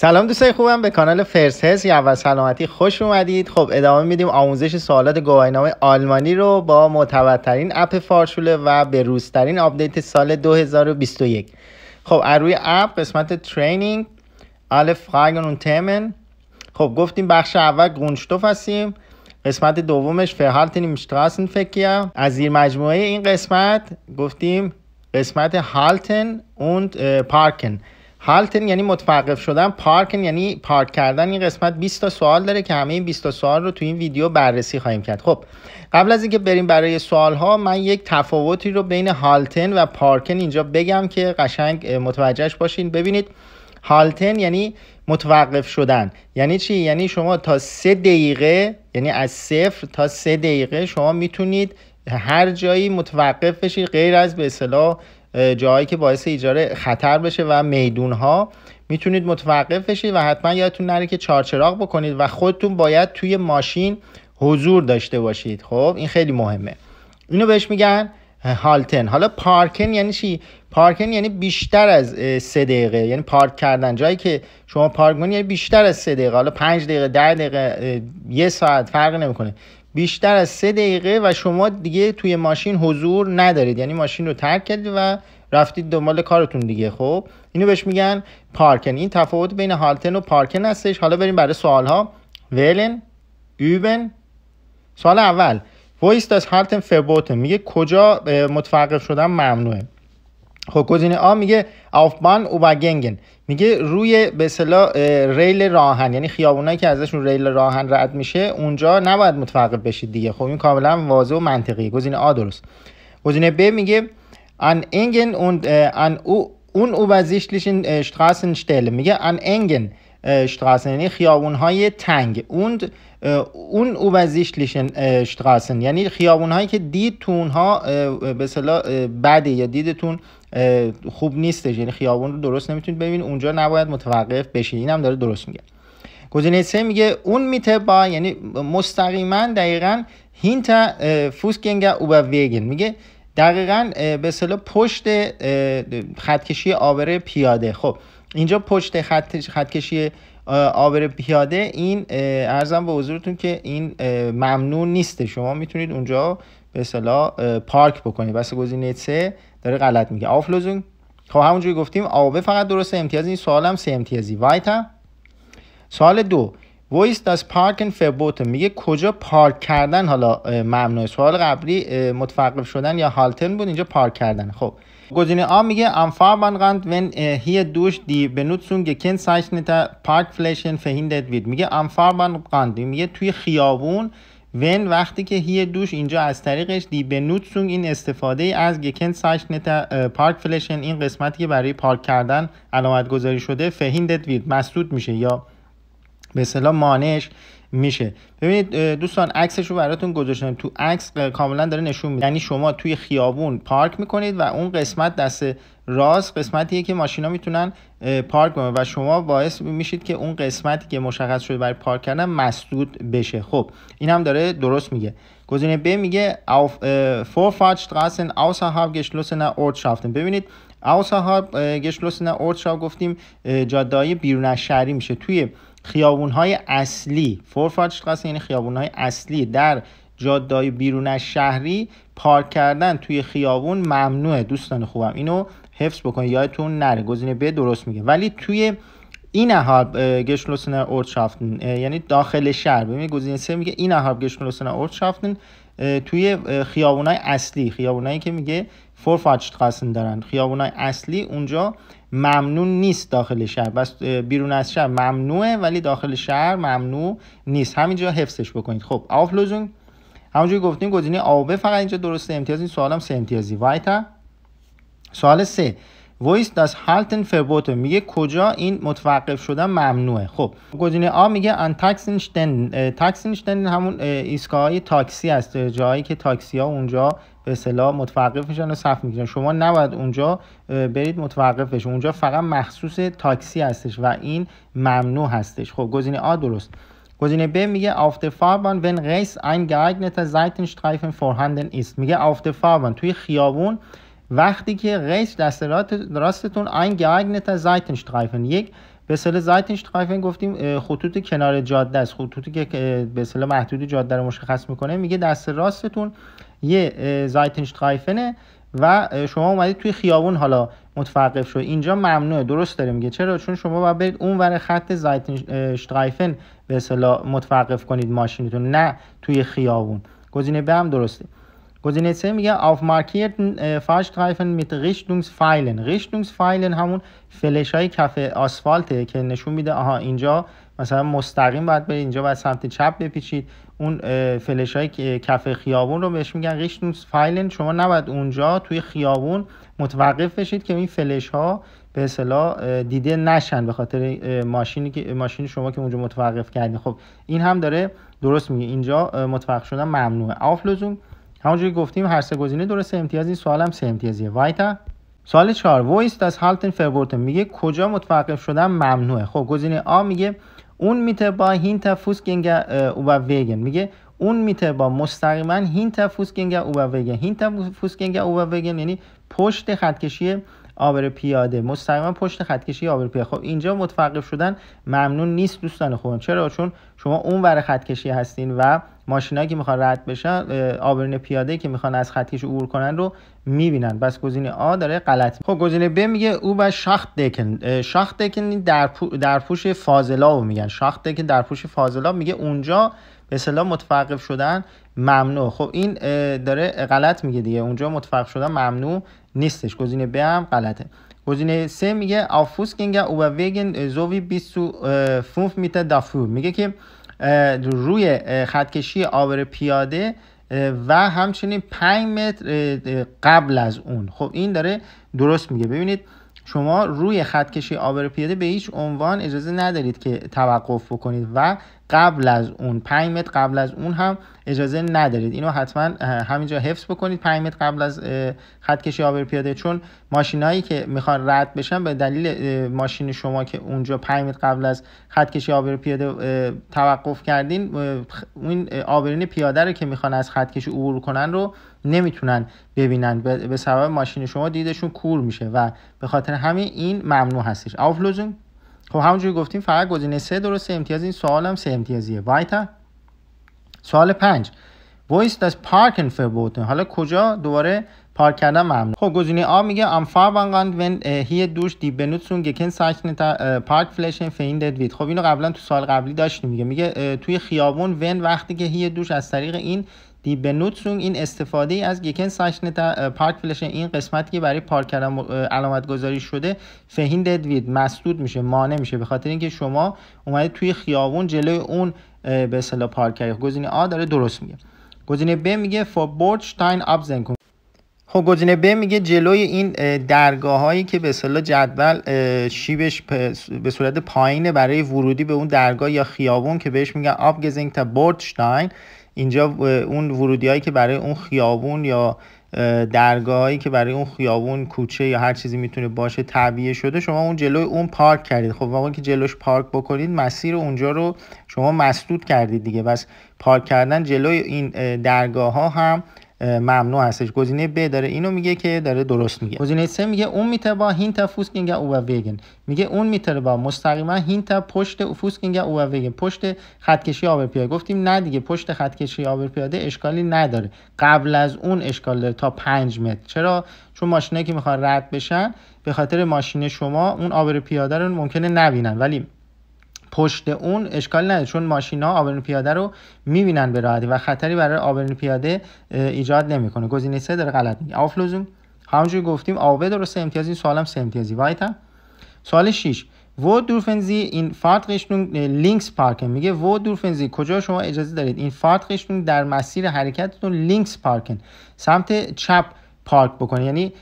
سلام دوستای خوبم به کانال فرس هست یا اول سلامتی خوش اومدید خب ادامه میدیم آموزش سوالات گواهینامه آلمانی رو با معتبرترین اپ فارشوله و به روزترین آپدیت سال 2021 خب از روی اپ قسمت ترینینگ الف فراگن و تمن خب گفتیم بخش اول گونشتوف هستیم قسمت دومش فرهالتن میشتراسن فکیا از زیر مجموعه این قسمت گفتیم قسمت هالتن و پارکن هالتن یعنی متوقف شدن پارکن یعنی پارک کردن این قسمت 20 تا سوال داره که همه این 20 تا سوال رو تو این ویدیو بررسی خواهیم کرد خب قبل از اینکه بریم برای سوال ها من یک تفاوتی رو بین هالتن و پارکن اینجا بگم که قشنگ متوجهش باشین ببینید هالتن یعنی متوقف شدن یعنی چی یعنی شما تا سه دقیقه یعنی از صفر تا سه دقیقه شما میتونید هر جایی متوقف بشید غیر از به اصطلاح جاهایی که باعث ایجاد خطر بشه و میدون ها میتونید متوقف بشید و حتما یادتون نره که چارچراغ بکنید و خودتون باید توی ماشین حضور داشته باشید خب این خیلی مهمه اینو بهش میگن هالتن حالا پارکن یعنی چی پارکن یعنی بیشتر از سه دقیقه یعنی پارک کردن جایی که شما پارک کنید یعنی بیشتر از سه دقیقه حالا پنج دقیقه ده دقیقه یه ساعت فرق نمیکنه بیشتر از سه دقیقه و شما دیگه توی ماشین حضور ندارید یعنی ماشین رو ترک کردید و رفتید دنبال کارتون دیگه خب اینو بهش میگن پارکن این تفاوت بین هالتن و پارکن هستش حالا بریم برای سوال ها ولن یوبن سوال اول وایس از هالتن فربوتن میگه کجا متوقف شدن ممنوعه خب گزینه آ میگه آفبان بگنگن میگه روی به ریل راهن یعنی خیابونایی که ازشون ریل راهن رد میشه اونجا نباید متوقف بشید دیگه خب این کاملا واضح و منطقیه گزینه آ درست گزینه ب میگه ان انگن اون ان او اون Straßenstelle میگه ان انگن شتراسن یعنی خیابون های تنگ اون اون اوبزیشتlichen شتراسن یعنی خیابون هایی که دیدتون ها به اصطلاح بده یا دیدتون خوب نیستش یعنی خیابون رو درست نمیتونید ببینید اونجا نباید متوقف این اینم داره درست میگه گزینه سه میگه اون میته با یعنی مستقیما دقیقا هینتا فوسگنگ اوبا ویگن میگه دقیقا به اصطلاح پشت خطکشی آبر پیاده خب اینجا پشت خط خطکشی آبر پیاده این ارزم به حضورتون که این ممنون نیسته شما میتونید اونجا به اصطلاح پارک بکنید بس گزینه داره غلط میگه آفلوزون خب همونجوری گفتیم آبه فقط درسته امتیاز این سوال هم سه امتیازی وایت سوال دو ویس داس پارکن فبوتن میگه کجا پارک کردن حالا ممنوع سوال قبلی متوقف شدن یا هالتن بود اینجا پارک کردن خب گزینه آ میگه ام فاربان راند ون هی دوش دی بنوتسون گکن سایشنتا پارک فلیشن فهیندت وید میگه ام میگه توی خیابون ون وقتی که هی دوش اینجا از طریقش دی نوتسونگ این استفاده از گکن نت پارک فلشن این قسمتی که برای پارک کردن علامت گذاری شده فهیندت وید مسدود میشه یا به اصطلاح مانش میشه ببینید دوستان عکسش رو براتون گذاشتم تو عکس کاملا داره نشون میده یعنی شما توی خیابون پارک میکنید و اون قسمت دست راست قسمتیه که ماشینا میتونن پارک کنن و شما باعث میشید که اون قسمتی که مشخص شده برای پارک کردن مسدود بشه خب این هم داره درست میگه گزینه ب میگه auf اورتشافتن ببینید außerhalb geschlossener اورتشاف گفتیم جاده بیرون از شهری میشه توی خیابون های اصلی استراسن یعنی های اصلی در جاده بیرون از شهری پارک کردن توی خیابون ممنوعه دوستان خوبم اینو حفظ بکنید یادتون نره گزینه ب درست میگه ولی توی این هاب گشلوسنر اورتشافتن یعنی داخل شهر ببینید گزینه سه میگه این هاب گشلوسنر اورتشافتن توی خیابونای اصلی خیابونایی که میگه قاسن دارن خیابونای اصلی اونجا ممنون نیست داخل شهر بس بیرون از شهر ممنوعه ولی داخل شهر ممنوع نیست همینجا حفظش بکنید خب آفلوزون همونجوری گفتیم گزینه آبه فقط اینجا درسته امتیاز این سوالم سه امتیازی وایتا سوال سه وایس داس هالتن فربوت میگه کجا این متوقف شدن ممنوعه خب گزینه آ میگه ان تاکسینشتن همون ایستگاه تاکسی هست جایی که تاکسی ها اونجا به اصطلاح متوقف میشن و صف میگیرن شما نباید اونجا برید متوقف بشون اونجا فقط مخصوص تاکسی هستش و این ممنوع هستش خب گزینه آ درست گزینه ب میگه auf der Fahrbahn wenn rechts ein geeigneter Seitenstreifen vorhanden است میگه auf توی خیابون وقتی که غیس دست راستتون از geeigneter Seitenstreifen یک به اصطلاح گفتیم خطوط کنار جاده است خطوطی که به سل محدود جاده رو مشخص میکنه میگه دست راستتون یه زایتنشترایفنه و شما اومدید توی خیابون حالا متوقف شد اینجا ممنوعه درست داره میگه چرا چون شما باید برید اون ور خط زایتنشترایفن به متوقف کنید ماشینتون نه توی خیابون گزینه به هم درسته گزینه سه میگه auf میت Fahrstreifen فایلن Richtungspfeilen فایلن همون فلش های کف آسفالته که نشون میده آها اینجا مثلا مستقیم باید برید اینجا باید سمت چپ بپیچید اون فلش های کف خیابون رو بهش میگن فایلن شما نباید اونجا توی خیابون متوقف بشید که این فلش ها به اصطلاح دیده نشن به خاطر ماشینی که ماشین شما که اونجا متوقف کردین خب این هم داره درست میگه اینجا متوقف شدن ممنوعه auflösung همونجوری گفتیم هر سه گزینه امتیاز این سوال سوالم سه امتیازیه وایتا سوال 4 وایس از هالتن فربورتن میگه کجا متوقف شدن ممنوعه خب گزینه آ میگه اون میته با هینتا فوسگنگر او ویگن میگه اون میته با مستقیما هینتا فوسگنگر او ویگن هینتا فوسگنگر او ویگن یعنی پشت کشیه آبر پیاده مستقیما پشت خط کشی آبر پیاده خب اینجا متوقف شدن ممنون نیست دوستان خوبم چرا چون شما اون ور خط کشی هستین و ماشینایی که میخوان رد بشن آبرین پیاده که میخوان از خط کشی عبور کنن رو میبینن بس گزینه آ داره غلط خب گزینه ب میگه او و شاخت دکن شاخت دکن در, در پوش رو میگن شاخت دکن در پوش فاضلا میگه اونجا به اصطلاح متوقف شدن ممنوع خب این داره غلط میگه دیگه اونجا متوقف شدن ممنوع نیستش گزینه ب هم غلطه گزینه سه میگه کینگ او ویگن زوی بیسو فونف متر دافور میگه که روی خطکشی آبر پیاده و همچنین 5 متر قبل از اون خب این داره درست میگه ببینید شما روی خط کشی آبر پیاده به هیچ عنوان اجازه ندارید که توقف بکنید و قبل از اون 5 متر قبل از اون هم اجازه ندارید اینو حتما همینجا حفظ بکنید 5 متر قبل از خط کشی آبر پیاده چون ماشینایی که میخوان رد بشن به دلیل ماشین شما که اونجا 5 متر قبل از خط کشی آبر پیاده توقف کردین این آبرین پیاده رو که میخوان از خط کشی عبور کنن رو نمیتونن ببینن به سبب ماشین شما دیدشون کور میشه و به خاطر همین این ممنوع هستش آفلوزون خب همونجوری گفتیم فقط گزینه سه درسته امتیاز این سوال هم سه امتیازیه وایتا سوال پنج وایس دست پارکن فربوتن حالا کجا دوباره پارک کردن ممنوع خب گزینه آ میگه ام فاربانگان ون هی دوش دی بنوتسون گکن ساکن uh, پارک فلشن فیندد وید خب اینو قبلا تو سال قبلی داشتیم میگه میگه uh, توی خیابون ون وقتی که هی دوش از طریق این دی این استفاده ای از گکن ساشن پارک فلش این قسمتی که برای پارک علامت گذاری شده فهین وید مسدود میشه مانع میشه به خاطر اینکه شما اومده توی خیابون جلوی اون به اصطلاح پارک کردی گزینه آ داره درست میگه گزینه ب میگه فور شتاین ابزن کن خب گزینه ب میگه جلوی این درگاه هایی که به اصطلاح جدول شیبش به صورت پایینه برای ورودی به اون درگاه یا خیابون که بهش میگن آبگزینگ تا شتاین اینجا اون ورودی هایی که برای اون خیابون یا درگاهی که برای اون خیابون کوچه یا هر چیزی میتونه باشه تعبیه شده شما اون جلوی اون پارک کردید خب واقعا که جلوش پارک بکنید مسیر اونجا رو شما مسدود کردید دیگه بس پارک کردن جلوی این درگاه ها هم ممنوع هستش گزینه ب داره اینو میگه که داره درست میگه گزینه سه میگه اون میتر با هینت فوسکینگ او ویگن میگه اون میتر با مستقیما هینت پشت فوسکینگ او ویگن پشت خطکشی آبر پیاده گفتیم نه دیگه پشت خطکشی آبر پیاده اشکالی نداره قبل از اون اشکال داره تا 5 متر چرا چون ماشینه که میخوان رد بشن به خاطر ماشین شما اون آبر پیاده رو ممکنه نبینن ولی پشت اون اشکال نداره چون ماشینا آبرین پیاده رو میبینن به راحتی و خطری برای آبرین پیاده ایجاد نمیکنه گزینه سه داره غلط میگه آفلوزون همونجوری گفتیم آبه درسته این سوالم سه امتیازی وایتا سوال 6 و دورفنزی این رشتون لینکس پارک میگه و دورفنزی کجا شما اجازه دارید این فارتقشنون در مسیر حرکتتون لینکس پارکن سمت چپ پارک بکنه یعنی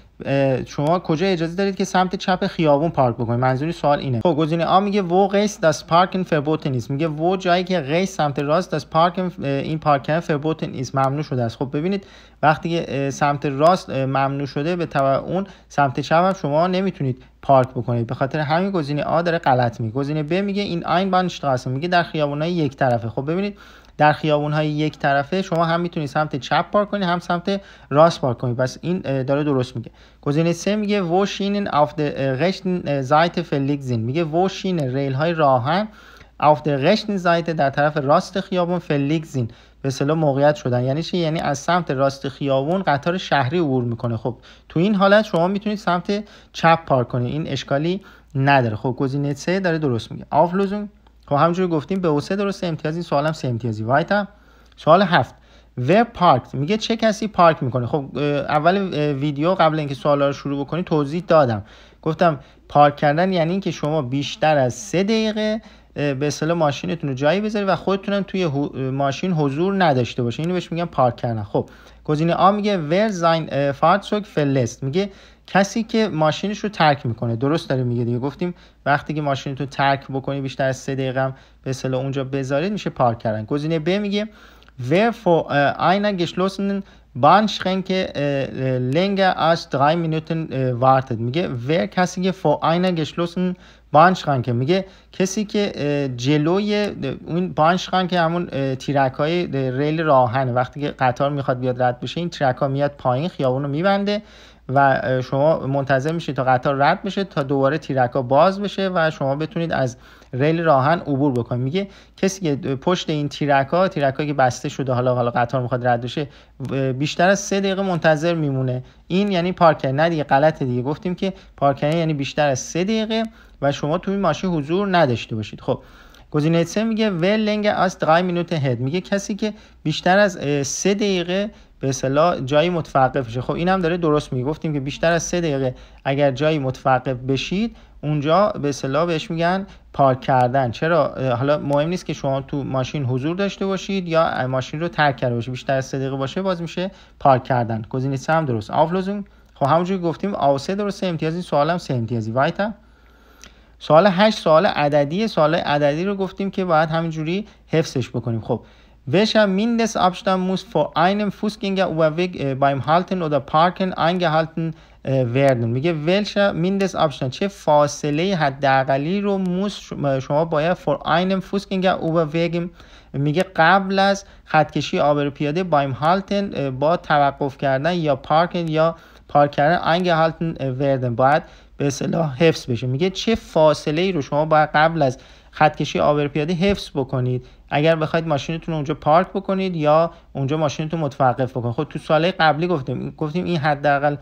شما کجا اجازه دارید که سمت چپ خیابون پارک بکنید منظوری سوال اینه خب گزینه آ میگه و قیس داس پارکن نیست میگه و جایی که قیس سمت راست داس پارکن این پارکن فربوتن نیست ممنوع شده است خب ببینید وقتی که سمت راست ممنوع شده به تبع اون سمت چپ هم شما نمیتونید پارک بکنید به خاطر همین گزینه آ داره غلط میگه گزینه ب میگه این آین اشتراسه میگه در خیابونای یک طرفه خب ببینید در های یک طرفه شما هم میتونید سمت چپ پارک کنید هم سمت راست پارک کنید پس این داره درست میگه گزینه سه میگه و شینن د رشتن میگه ریل های راهن auf د در طرف راست خیابون verlegen به اصطلاح موقعیت شدن یعنی چی یعنی از سمت راست خیابون قطار شهری عبور میکنه خب تو این حالت شما میتونید سمت چپ پارک کنید این اشکالی نداره خب گزینه سه داره درست میگه آفلوزون خب همونجوری گفتیم به اوسه درست این سوالم سه امتیازی وایت هم سوال هفت و پارک میگه چه کسی پارک میکنه خب اول ویدیو قبل اینکه سوالا رو شروع بکنی توضیح دادم گفتم پارک کردن یعنی اینکه شما بیشتر از سه دقیقه به اصطلاح ماشینتون رو جایی بذاری و خودتونم توی ماشین حضور نداشته باشه اینو بهش میگن پارک کردن خب گزینه آ میگه ور زاین فارتسوک فلست میگه کسی که ماشینش رو ترک میکنه درست داره میگه دیگه گفتیم وقتی که ماشینتو ترک بکنی بیشتر از سه دقیقه هم به اصطلاح اونجا بذارید میشه پارک کردن گزینه ب میگه Wherefore einer uh, geschlossenen Bahnschränke uh, länger als drei Minuten uh, wartet. میگه "Wer کسی که vor einer geschlossenen Bahnschranke میگه کسی که جلوی اون بانشرانک همون تیرک های ریل راهن وقتی که قطار میخواد بیاد رد بشه این تیرک میاد پایین خیابون رو میبنده و شما منتظر میشید تا قطار رد بشه تا دوباره تیرکا باز بشه و شما بتونید از ریل راهن عبور بکنید میگه کسی که پشت این تیرکا تیرکایی که بسته شده حالا حالا قطار میخواد رد بشه بیشتر از سه دقیقه منتظر میمونه این یعنی پارکر نه دیگه غلطه دیگه گفتیم که پارکر یعنی بیشتر از سه دقیقه و شما توی ماشین حضور نداشته باشید خب گزینه میگه ولنگ از 3 مینوت هد میگه کسی که بیشتر از سه دقیقه به اصطلاح جایی متوقف بشه خب هم داره درست میگفتیم که بیشتر از سه دقیقه اگر جایی متوقف بشید اونجا به اصطلاح بهش میگن پارک کردن چرا حالا مهم نیست که شما تو ماشین حضور داشته باشید یا ماشین رو ترک کرده باشید بیشتر از سه دقیقه باشه باز میشه پارک کردن گزینه سه هم درست آفلوزون خب همونجوری گفتیم آو سه درسته امتیازی سوالم سه امتیازی وایتا سوال 8 سوال عددی سوال عددی رو گفتیم که باید همینجوری حفظش بکنیم خب welcher Mindestabstand muss vor einem Fußgängerüberweg beim Halten oder Parken eingehalten werden میگه welcher Mindestabstand چه فاصله حداقلی رو muss شما باید vor einem Fußgängerüberweg میگه قبل از خطکشی آبر پیاده beim هالتن با توقف کردن یا پارکن یا پارک کردن هالتن وردن باید به اصطلاح حفظ بشه میگه چه فاصله ای رو شما باید قبل از کشی آبر پیاده حفظ بکنید اگر بخواید ماشینتون اونجا پارک بکنید یا اونجا ماشینتون متوقف بکنید خب تو ساله قبلی گفتیم گفتیم این حداقل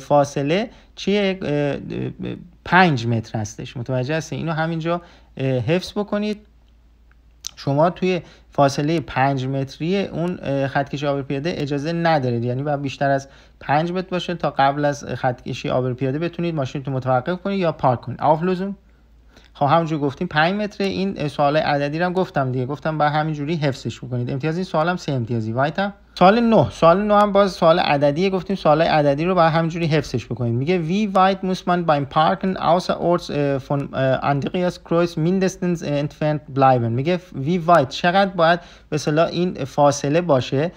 فاصله چیه پنج متر هستش متوجه هستین اینو همینجا حفظ بکنید شما توی فاصله 5 متری اون خطکشی آبر پیاده اجازه ندارید یعنی باید بیشتر از 5 متر باشه تا قبل از خطکشی آبر پیاده بتونید ماشین تو متوقف کنید یا پارک کنید آف لزوم خب همونجور گفتیم 5 متر این سوال عددی رو هم گفتم دیگه گفتم با همینجوری حفظش بکنید امتیاز این سوال هم سه امتیازی وایت هم سوال 9 سوال 9 هم باز سوال عددی گفتیم سوال عددی رو با همینجوری حفظش بکنید میگه وی موس مان بایم پارکن parken außerorts فون اندریاس کرویس میندستنس entfernt بلایبن میگه وی وایت چقدر باید به این فاصله باشه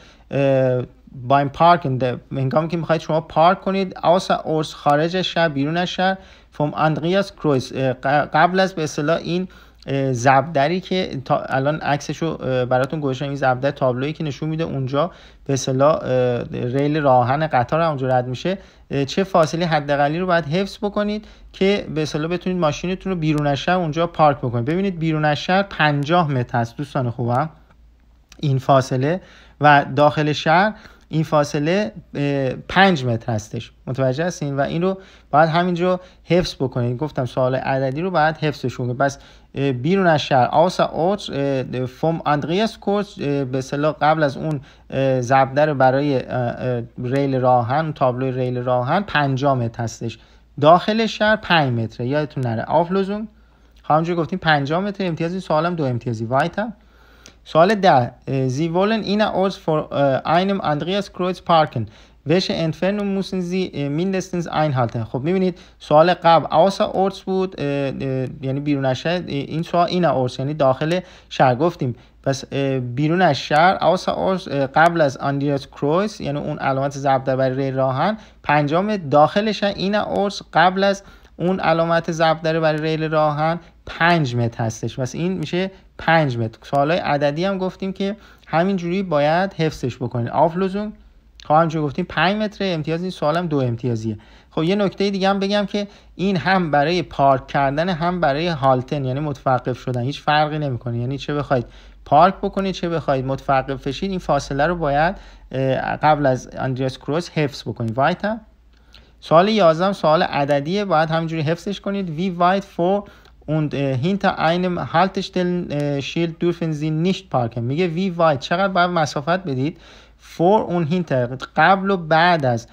بایم äh, پارکن هنگامی که میخواید شما پارک کنید آسا اورس خارج شهر بیرون از شهر فوم اندریاس کرویس قبل از به اصطلاح این زبدری که الان عکسش براتون گذاشتم این زبدر تابلویی که نشون میده اونجا به اصطلاح ریل راهن قطار اونجا رد میشه چه فاصله حداقلی رو باید حفظ بکنید که به اصطلاح بتونید ماشینتون رو بیرون از شهر اونجا پارک بکنید ببینید بیرون از شهر 50 متر است دوستان خوبم این فاصله و داخل شهر این فاصله 5 متر هستش متوجه هستین و این رو باید همینجا حفظ بکنید گفتم سوال عددی رو باید حفظشون کنید بس بیرون از شهر آوس اوت فوم اندریاس کورس به صلاح قبل از اون زبده برای ریل راهن تابلو ریل راهن 5 متر هستش داخل شهر 5 متره یادتون نره آفلوزون همونجور گفتیم 5 متر امتیازی سوالم دو امتیازی وایت سوال ده زی wollen eine Ort اندریاس einem پارکن. parken welche Entfernung زی Sie این einhalten خب میبینید سوال قبل آسا اورس بود یعنی بیرون شهر این سوال این اورس یعنی داخل شهر گفتیم پس بیرون از شهر آسا اورس قبل از اندریاس کروز یعنی اون علامت ضرب در برای راهن پنجم داخلش شهر این اورس قبل از اون علامت ضرب داره برای ریل راهن 5 متر هستش پس این میشه 5 متر سوالای عددی هم گفتیم که همینجوری باید حفظش بکنید آفلوزون خواهم خب همینجوری گفتیم 5 متر امتیاز این سوالم دو امتیازیه خب یه نکته دیگه هم بگم که این هم برای پارک کردن هم برای هالتن یعنی متوقف شدن هیچ فرقی نمیکنه یعنی چه بخواید پارک بکنید چه بخواید متوقف بشید این فاصله رو باید قبل از اندریاس کروس حفظ بکنید وایت هم سوال 11 سوال عددیه باید همینجوری حفظش کنید وی وایت فور und äh, hinter einem Haltestellen-Schild äh, dürfen Sie nicht parken. میگه wie weit چقدر باید مسافت بدید vor und hinter قبل و بعد از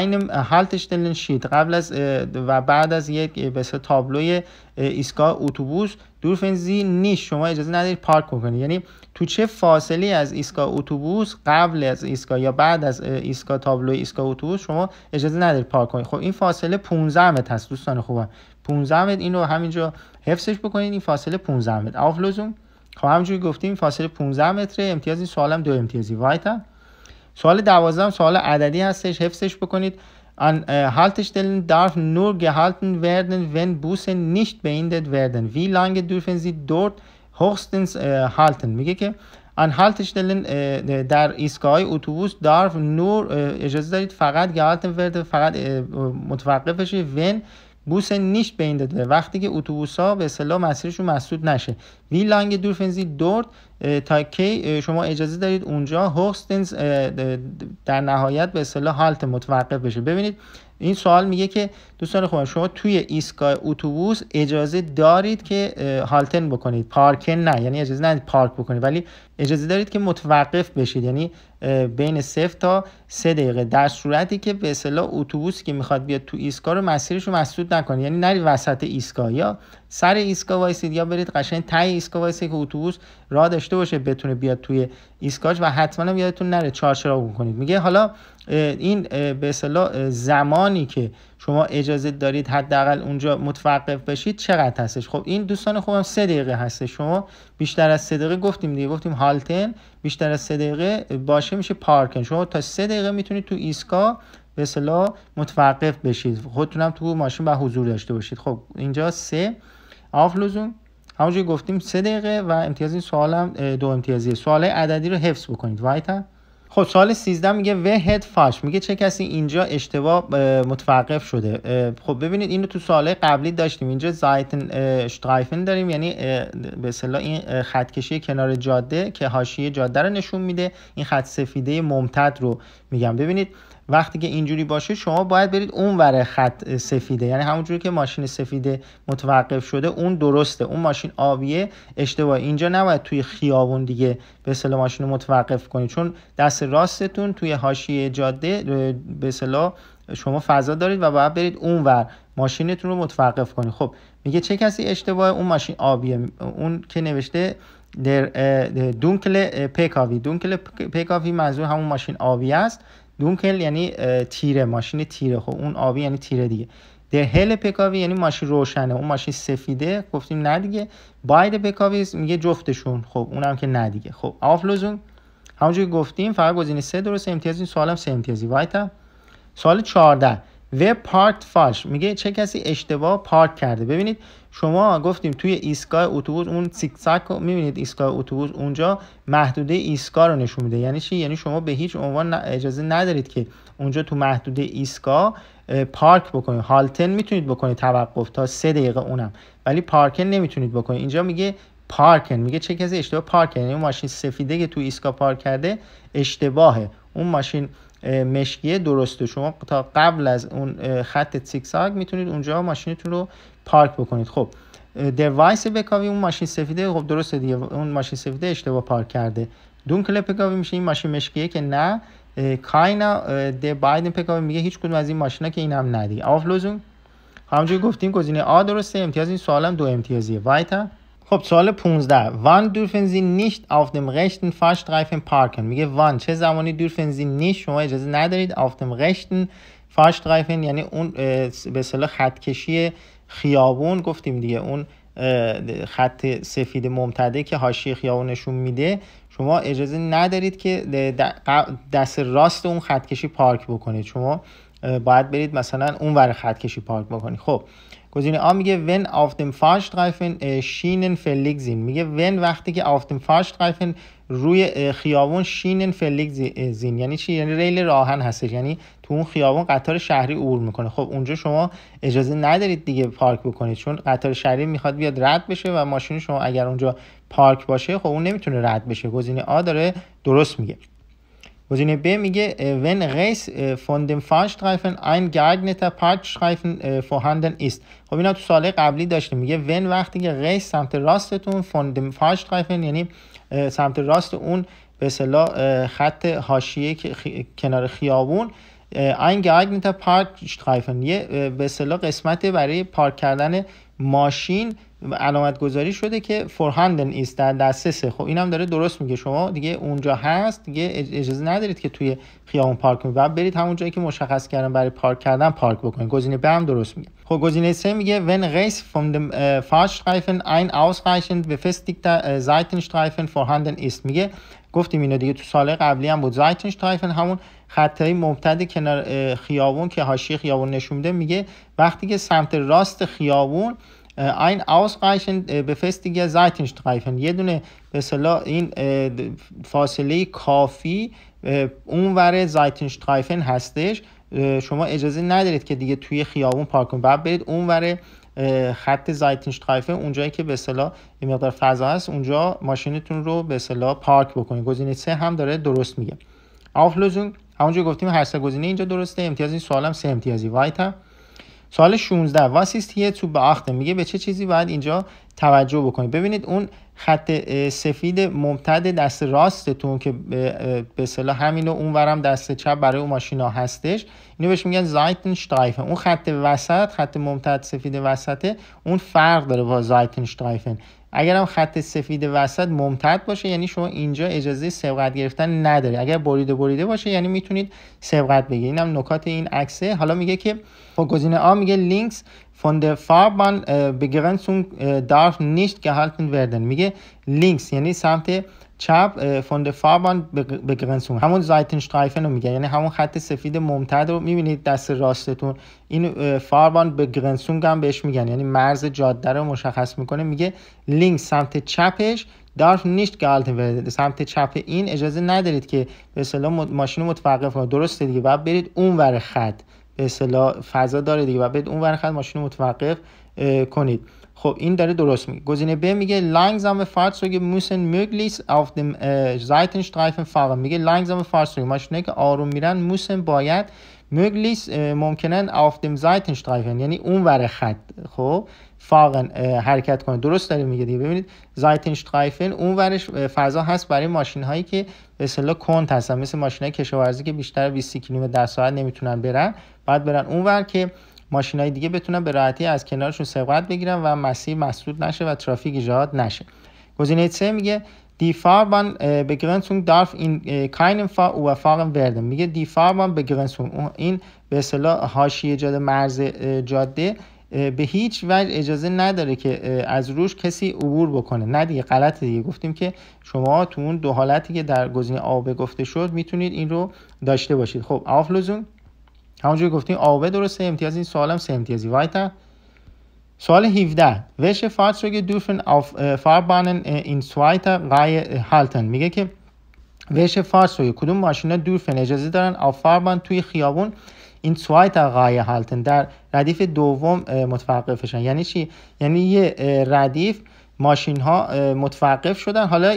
einem Haltestellenschild قبل از و بعد از یک به تابلوی ایستگاه اتوبوس دورفن زی نیش شما اجازه ندارید پارک کنید یعنی تو چه فاصله از ایستگاه اتوبوس قبل از ایستگاه یا بعد از ایستگاه تابلوی ایستگاه اتوبوس شما اجازه ندارید پارک کنید خب این فاصله 15 متر است دوستان خوبم 15 متر اینو همینجا حفظش بکنید این فاصله 15 متر آف لزوم خب همینجوری گفتیم فاصله 15 متر امتیاز این سوالم دو امتیازی وایت هم سوال 12 هم سوال عددی هستش حفظش بکنید an هالتش Haltestellen darf nur gehalten werden, wenn Busse nicht beendet werden. Wie lange dürfen sie dort höchstens هالتن halten? میگه که an Haltestellen äh, در ایستگاه اتوبوس darf nur اجازه دارید فقط gehalten werden, فقط متوقف بشه ون بوس نیشت بین داده وقتی که اتوبوس ها به اصطلاح مسیرشون مسدود نشه وی لانگ دورفنزی دورد، تا کی شما اجازه دارید اونجا هوستینز در نهایت به اصطلاح حالت متوقف بشه ببینید این سوال میگه که دوستان خوبم شما توی ایستگاه اتوبوس اجازه دارید که هالتن بکنید پارکن نه یعنی اجازه ندید پارک بکنید ولی اجازه دارید که متوقف بشید یعنی بین صفر تا سه دقیقه در صورتی که به اصطلاح اتوبوسی که میخواد بیاد تو ایستگاه رو مسیرش رو مسدود نکنید یعنی نری وسط ایستگاه یا سر ایسکا وایسید یا برید قشنگ تای ایستگاه وایسید که اتوبوس راه داشته باشه بتونه بیاد توی ایسکاش و حتما هم یادتون نره چهارچراغ کنید میگه حالا این به اصطلاح زمانی که شما اجازه دارید حداقل اونجا متوقف بشید چقدر هستش خب این دوستان خوبم سه دقیقه هستش شما بیشتر از سه دقیقه گفتیم دیگه گفتیم هالتن بیشتر از سه دقیقه باشه میشه پارکن شما تا سه دقیقه میتونید تو ایسکا به اصطلاح متوقف بشید خودتونم تو ماشین با حضور داشته باشید خب اینجا سه آف لزوم همونجوری گفتیم سه دقیقه و امتیاز این سوال هم دو امتیازی سوال عددی رو حفظ بکنید وایتا خب سوال 13 میگه و هد فاش میگه چه کسی اینجا اشتباه متوقف شده خب ببینید اینو تو سوال قبلی داشتیم اینجا زایتن شترایفن داریم یعنی به اصطلاح این خط کشی کنار جاده که حاشیه جاده رو نشون میده این خط سفیده ممتد رو میگم ببینید وقتی که اینجوری باشه شما باید برید اون ور خط سفیده یعنی همونجوری که ماشین سفیده متوقف شده اون درسته اون ماشین آبیه اشتباه اینجا نباید توی خیابون دیگه به اصطلاح ماشین رو متوقف کنید چون دست راستتون توی حاشیه جاده به اصطلاح شما فضا دارید و باید برید اون ور ماشینتون رو متوقف کنید خب میگه چه کسی اشتباه اون ماشین آبیه اون که نوشته در دونکل پیکاوی دونکل پیکاوی منظور همون ماشین آبی است دونکل یعنی تیره ماشین تیره خب اون آبی یعنی تیره دیگه در هل پکاوی یعنی ماشین روشنه اون ماشین سفیده گفتیم نه دیگه باید پکاوی میگه جفتشون خب اونم که نه دیگه خب آفلوزون همونجوری گفتیم فقط گزینه سه درسته امتیاز این سوالم سه امتیازی وایتا سوال 14 و پارک فاش میگه چه کسی اشتباه پارک کرده ببینید شما گفتیم توی ایستگاه اتوبوس اون سیک میبینید ایستگاه اتوبوس اونجا محدوده ایستگاه رو نشون میده یعنی چی یعنی شما به هیچ عنوان اجازه ندارید که اونجا تو محدوده ایستگاه پارک بکنید هالتن میتونید بکنید توقف تا سه دقیقه اونم ولی پارکن نمیتونید بکنید اینجا میگه پارکن میگه چه کسی اشتباه پارکن یعنی اون ماشین سفیده که تو ایستگاه پارک کرده اشتباهه اون ماشین مشکیه درسته شما تا قبل از اون خط تیکساگ میتونید اونجا ماشینتون رو پارک بکنید خب دوایس بکاوی اون ماشین سفیده خب درسته دیگه اون ماشین سفیده اشتباه پارک کرده دون کلپ بکاوی میشه این ماشین مشکیه که نه کاینا د بایدن پکاوی میگه هیچ کدوم از این ماشینا که این هم ندی آفلوزون همونجوری گفتیم گزینه آ درسته امتیاز این سوالم دو امتیازیه وایتا. خب سوال 15 وان دورفن زی نیشت auf dem rechten میگه وان چه زمانی دورفن زی نیشت شما اجازه ندارید آف دم rechten Fahrstreifen یعنی اون به اصطلاح کشی خیابون گفتیم دیگه اون خط سفید ممتده که حاشیه خیابون نشون میده شما اجازه ندارید که دست راست اون کشی پارک بکنید شما باید برید مثلا اون ور کشی پارک بکنید خب گزینه آ میگه ون auf dem Fahrstreifen schienen verlegt میگه ون وقتی که auf dem Fahrstreifen روی خیابون شینن فلیگ زین یعنی چی یعنی ریل راهن هستش یعنی تو اون خیابون قطار شهری عبور میکنه خب اونجا شما اجازه ندارید دیگه پارک بکنید چون قطار شهری میخواد بیاد رد بشه و ماشین شما اگر اونجا پارک باشه خب اون نمیتونه رد بشه گزینه آ داره درست میگه گزینه B میگه when race von dem Fahrstreifen ein geeigneter Parkstreifen vorhanden ist خب اینا تو سال قبلی داشتیم میگه when وقتی که race سمت راستتون von dem Fahrstreifen یعنی سمت راست اون به اصطلاح خط حاشیه کنار خیابون ein geeigneter Parkstreifen یه به اصطلاح قسمت برای پارک کردن ماشین علامت گذاری شده که فورهاندن ایست در دسترسه خب اینم داره درست میگه شما دیگه اونجا هست دیگه اجازه ندارید که توی خیابون پارک و برید همون جایی که مشخص کردن برای پارک کردن پارک بکنید گزینه به هم درست میگه خب گزینه سه میگه when rechts von dem Fahrstreifen ein ausreichend befestigter Seitenstreifen vorhanden ist میگه گفتیم اینو دیگه تو سال قبلی هم بود زایتنشتایفن همون خطای ممتد کنار خیابون که حاشیه خیابون نشون میده میگه وقتی که سمت راست خیابون Äh, ein ausreichend äh, befestige Seitenstreifen یه دونه این فاصله کافی اونور زایتنشترایفن هستش شما اجازه ندارید که دیگه توی خیابون پارک کنید بعد برید اونور خط زایتنشترایفن اونجایی که به اصطلاح یه مقدار فضا هست اونجا ماشینتون رو به اصطلاح پارک بکنید گزینه سه هم داره درست میگه آفلوزون همونجا گفتیم هر سه گزینه اینجا درسته امتیاز این سوالم سه امتیازی وایت هم سوال 16 واسیست هیه تو به میگه به چه چیزی باید اینجا توجه بکنید ببینید اون خط سفید ممتد دست راستتون که به صلاح همینو و اونورم دست چپ برای اون ماشینا هستش اینو بهش میگن زایتن شتایفن اون خط وسط خط ممتد سفید وسطه اون فرق داره با زایتن شتایفن اگرم خط سفید وسط ممتد باشه یعنی شما اینجا اجازه سبقت گرفتن نداری اگر بریده بریده باشه یعنی میتونید سبقت بگیرید اینم نکات این عکسه حالا میگه که با گزینه آ میگه لینکس فون der Fahrbahn بگرنسون Begrenzung نیشت darf nicht میگه لینکس یعنی سمت چپ فوند فاربان به گرنسون همون زایتنشترایفن رو میگه یعنی همون خط سفید ممتد رو میبینید دست راستتون این فاربان به هم بهش میگن یعنی مرز جاده رو مشخص میکنه میگه لینک سمت چپش دارف نیست گالت سمت چپ این اجازه ندارید که به اصطلاح ماشین متوقف کنید درسته دیگه بعد برید اون ور خط به اصطلاح فضا داره دیگه و برید اون ور خط ماشین متوقف کنید خب این داره درست میگه گزینه ب میگه لانگزام فارسوگ موسن möglichst auf dem äh, Seitenstreifen fahren میگه لانگزام فارسوگ ماشینه که آروم میرن موسن باید möglichst äh, ممکنن auf dem Seitenstreifen یعنی اون ور خط خب فاقن äh، حرکت کنه درست داره میگه دیگه ببینید استرایفن اون ورش فضا هست برای ماشین هایی که به اصطلاح کند هستن مثل ماشین های کشاورزی که بیشتر 20 کیلومتر در ساعت نمیتونن برن بعد برن اون ور که ماشینای دیگه بتونن به راحتی از کنارشون سبقت بگیرن و مسیر مسدود نشه و ترافیک ایجاد نشه گزینه 3 میگه دی فاربان به گرنسون دارف این کاینن فا میگه دی به گرنسون این به اصطلاح حاشیه جاده مرز جاده به هیچ وجه اجازه نداره که از روش کسی عبور بکنه نه دیگه غلط دیگه گفتیم که شما تو اون دو حالتی که در گزینه آب گفته شد میتونید این رو داشته باشید خب آفلوزون همونجوری گفتیم آوه درسته امتیاز این سوالم سه امتیازی وایتا سوال 17 وش فارتسوگ دوفن آف فاربانن این سوایتا غای هالتن میگه که وش شو کدوم ماشینا دوفن اجازه دارن آف فاربان توی خیابون این سوایتا غای هالتن در ردیف دوم متوقفشن یعنی چی یعنی یه ردیف ماشین ها متوقف شدن حالا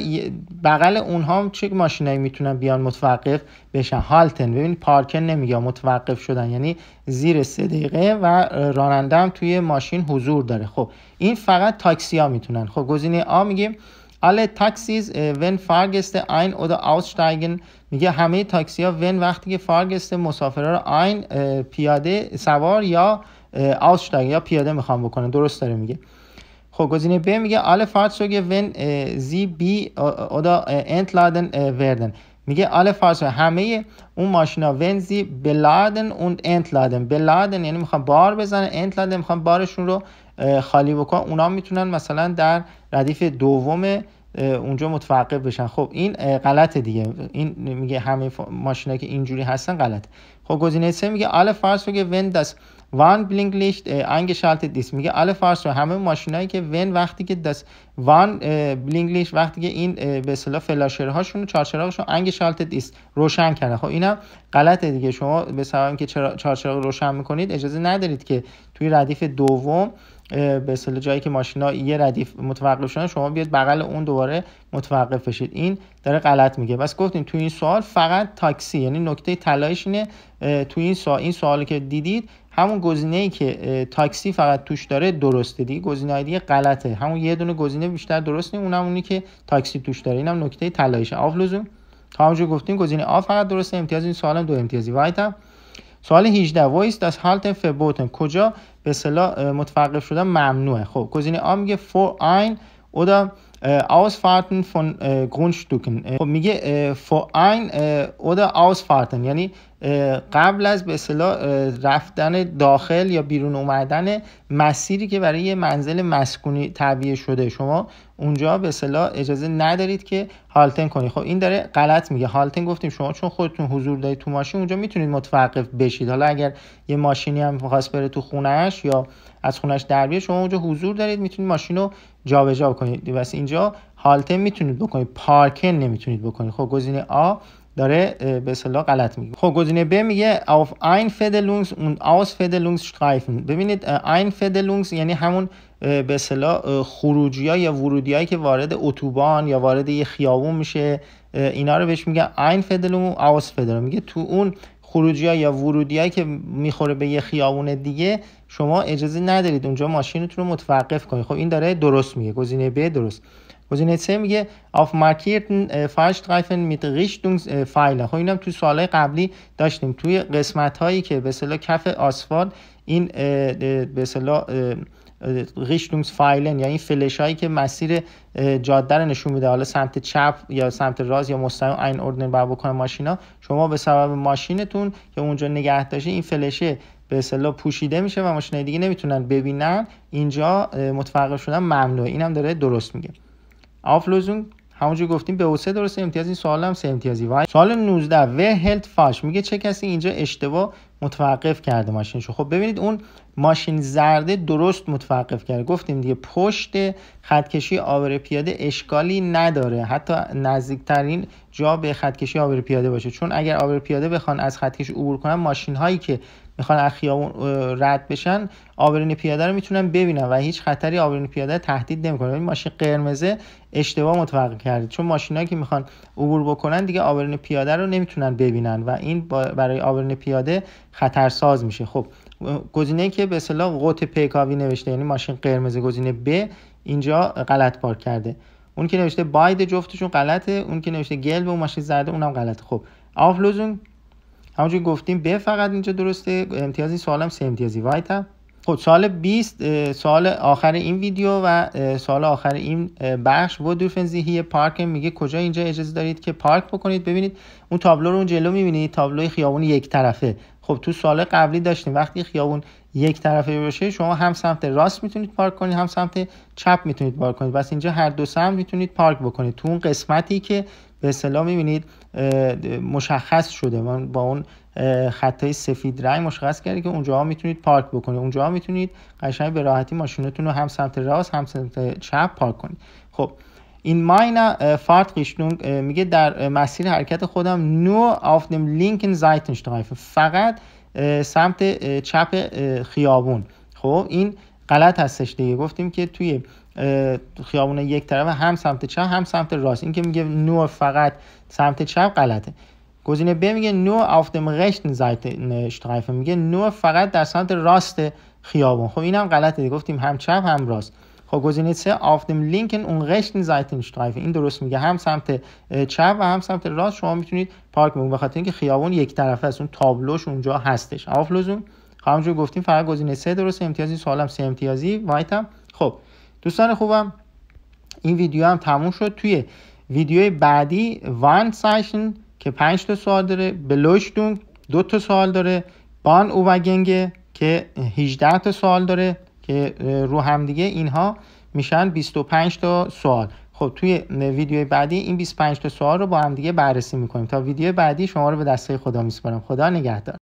بغل اونها هم چه ماشینایی میتونن بیان متوقف بشن هالتن ببین پارکن نمیگه متوقف شدن یعنی زیر سه دقیقه و راننده هم توی ماشین حضور داره خب این فقط تاکسی ها میتونن خب گزینه آ میگیم alle Taxis, wenn Fahrgäste ein- oder aussteigen میگه همه تاکسی ها ون وقتی که فارگست مسافرها رو این پیاده سوار یا آوشتاگ یا پیاده میخوام بکنه درست داره میگه خب گزینه ب میگه alle ون زی بی اودا انت لادن وردن میگه آل فارس همه اون ماشینا ون زی بلادن اون انت لادن بلادن یعنی میخوان بار انت لادن میخوان بارشون رو خالی بکنن اونا میتونن مثلا در ردیف دوم اونجا متوقف بشن خب این غلطه دیگه این میگه همه ماشینا که اینجوری هستن غلط خب گزینه سه میگه فارس Fahrzeuge ون دست وان بلینک انگ eingeschaltet ist میگه alle رو همه ماشینایی که ون وقتی که دست وان بلینک وقتی که این به اصطلاح فلاشرهاشون و چارچراغشون eingeschaltet است روشن کرده خب اینم غلطه دیگه شما به سبب اینکه چارچراغ روشن میکنید اجازه ندارید که توی ردیف دوم به جایی که ماشینا یه ردیف متوقف شدن شما بیاد بغل اون دوباره متوقف بشید این داره غلط میگه بس گفتیم تو این سوال فقط تاکسی یعنی نکته طلایش اینه تو این سوال این سوالی که دیدید همون گزینه ای که تاکسی فقط توش داره درسته دیگه گزینه دیگه غلطه همون یه دونه گزینه بیشتر درست نیست اونم اونی که تاکسی توش داره اینم نکته تلاشش. آفلوزون تا همونجور گفتیم گزینه آ فقط درسته امتیاز این سوالم دو امتیازی وایتم سوال 18 وایس از هالت فبوتن کجا به صلاح متوقف شدن ممنوعه خب گزینه آ میگه فور ein oder Ausfahrten von Grundstücken خب میگه for ein oder Ausfahrten یعنی قبل از به رفتن داخل یا بیرون اومدن مسیری که برای منزل مسکونی تعبیه شده شما اونجا به اجازه ندارید که هالتن کنید خب این داره غلط میگه هالتن گفتیم شما چون خودتون حضور دارید تو ماشین اونجا میتونید متوقف بشید حالا اگر یه ماشینی هم خواست بره تو خونهش یا از خونش در بیه شما اونجا حضور دارید میتونید ماشین رو جابجا کنید واسه اینجا هالتن میتونید بکنید پارکن نمیتونید بکنید خب گزینه آ داره به اصطلاح غلط میگه خب گزینه ب میگه auf ein Fedelungs und aus ببینید این Fedelungs یعنی همون به اصطلاح خروجی ها یا ورودی هایی که وارد اتوبان یا وارد یه خیابون میشه اینا رو بهش میگه ein Fedelung aus Fedelung میگه تو اون خروجی ها یا ورودی هایی که میخوره به یه خیابون دیگه شما اجازه ندارید اونجا ماشینتون رو متوقف کنید خب این داره درست میگه گزینه ب درست گزینه میگه آف مارکیرتن درایفن میت ریشتونگ خب اینم تو سوالای قبلی داشتیم توی قسمت هایی که به اصطلاح کف آسفالت این äh, äh, به اصطلاح ریشتونگ äh, فایلن یعنی فلش هایی که مسیر جاده رو نشون میده حالا سمت چپ یا سمت راست یا مستقیم این اوردن بر بکنه ماشینا شما به سبب ماشینتون که اونجا نگه داشته این فلشه به اصطلاح پوشیده میشه و ماشینای دیگه نمیتونن ببینن اینجا متفقر شدن ممنوع اینم داره درست میگه آفلوزون همونجور گفتیم به اوسه درسته امتیاز این سوال هم سه امتیازی وای سوال 19 و هلت فاش میگه چه کسی اینجا اشتباه متوقف کرده ماشینشو خب ببینید اون ماشین زرده درست متوقف کرده گفتیم دیگه پشت خطکشی آبر پیاده اشکالی نداره حتی نزدیکترین جا به خطکشی آبر پیاده باشه چون اگر آبر پیاده بخوان از خطکش عبور کنن ماشین هایی که میخوان از خیابون رد بشن آبرین پیاده رو میتونن ببینن و هیچ خطری آبرین پیاده تهدید نمیکنه این ماشین قرمزه اشتباه متوقع کرده چون ماشینایی که میخوان عبور بکنن دیگه آبرین پیاده رو نمیتونن ببینن و این برای آبرین پیاده خطرساز میشه خب گزینه که به اصطلاح قوت پیکاوی نوشته یعنی ماشین قرمز گزینه ب اینجا غلط پارک کرده اون که نوشته باید جفتشون غلطه اون که نوشته گل به اون ماشین زرد اونم غلطه خب آفلوزون همونجوری گفتیم به فقط اینجا درسته این سوالم سه امتیازی وایت هم خب سوال 20 سال آخر این ویدیو و سال آخر این بخش و دورفنزیهی پارک میگه کجا اینجا اجازه دارید که پارک بکنید ببینید اون تابلو رو اون جلو میبینید تابلوی خیابون یک طرفه خب تو سال قبلی داشتیم وقتی خیابون یک طرفه باشه شما هم سمت راست میتونید پارک کنید هم سمت چپ میتونید پارک کنید بس اینجا هر دو سمت میتونید پارک بکنید تو اون قسمتی که به اصطلاح میبینید مشخص شده من با اون خطای سفید رنگ مشخص کرده که اونجاها میتونید پارک بکنید اونجاها میتونید قشنگ به راحتی ماشینتون رو هم سمت راست هم سمت چپ پارک کنید خب این ماینا فارت قشنگ میگه در مسیر حرکت خودم نو آف دم لینکن زایتنشتایف فقط سمت چپ خیابون خب این غلط هستش دیگه گفتیم که توی خیابون یک طرفه هم سمت چپ هم سمت راست این که میگه نو فقط سمت چپ غلطه گزینه ب میگه نو auf dem rechten Seite Streife میگه نو فقط در سمت راست خیابون خب اینم غلطه دیگه گفتیم هم چپ هم راست خب گزینه سه auf dem linken und rechten Seiten Streife این درست میگه هم سمت چپ و هم سمت راست شما میتونید پارک بمون بخاطر اینکه خیابون یک طرفه است اون تابلوش اونجا هستش auf لزوم خب همونجور گفتیم فقط گزینه سه درسته امتیازی سوالم سه امتیازی وایتم خب دوستان خوبم این ویدیو هم تموم شد توی ویدیو بعدی وان سایشن که پنج تا سوال داره بلشتون دو تا سوال داره بان اووگنگ که 18 تا سوال داره که رو همدیگه اینها میشن 25 تا سوال خب توی ویدیو بعدی این 25 تا سوال رو با هم دیگه بررسی میکنیم تا ویدیو بعدی شما رو به دسته خدا میسپارم خدا نگهدار